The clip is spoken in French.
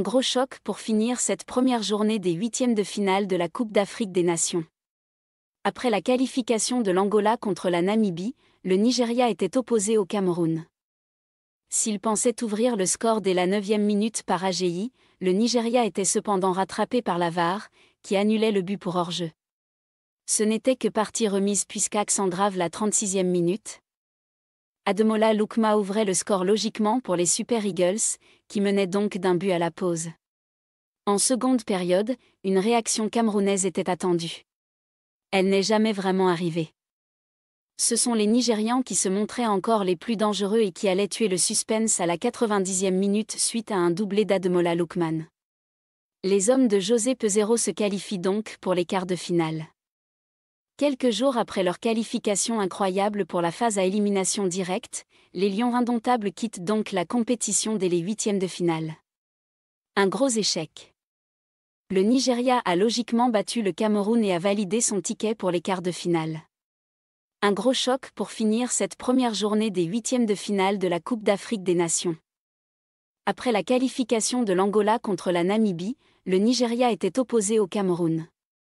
gros choc pour finir cette première journée des huitièmes de finale de la Coupe d'Afrique des Nations. Après la qualification de l'Angola contre la Namibie, le Nigeria était opposé au Cameroun. S'il pensait ouvrir le score dès la 9 minute par AGI, le Nigeria était cependant rattrapé par la VAR, qui annulait le but pour hors-jeu. Ce n'était que partie remise grave la 36e minute, Ademola Loukma ouvrait le score logiquement pour les Super Eagles, qui menaient donc d'un but à la pause. En seconde période, une réaction camerounaise était attendue. Elle n'est jamais vraiment arrivée. Ce sont les Nigérians qui se montraient encore les plus dangereux et qui allaient tuer le suspense à la 90e minute suite à un doublé d'Ademola Lukman. Les hommes de José Pesero se qualifient donc pour les quarts de finale. Quelques jours après leur qualification incroyable pour la phase à élimination directe, les Lions indomptables quittent donc la compétition dès les huitièmes de finale. Un gros échec. Le Nigeria a logiquement battu le Cameroun et a validé son ticket pour les quarts de finale. Un gros choc pour finir cette première journée des huitièmes de finale de la Coupe d'Afrique des Nations. Après la qualification de l'Angola contre la Namibie, le Nigeria était opposé au Cameroun.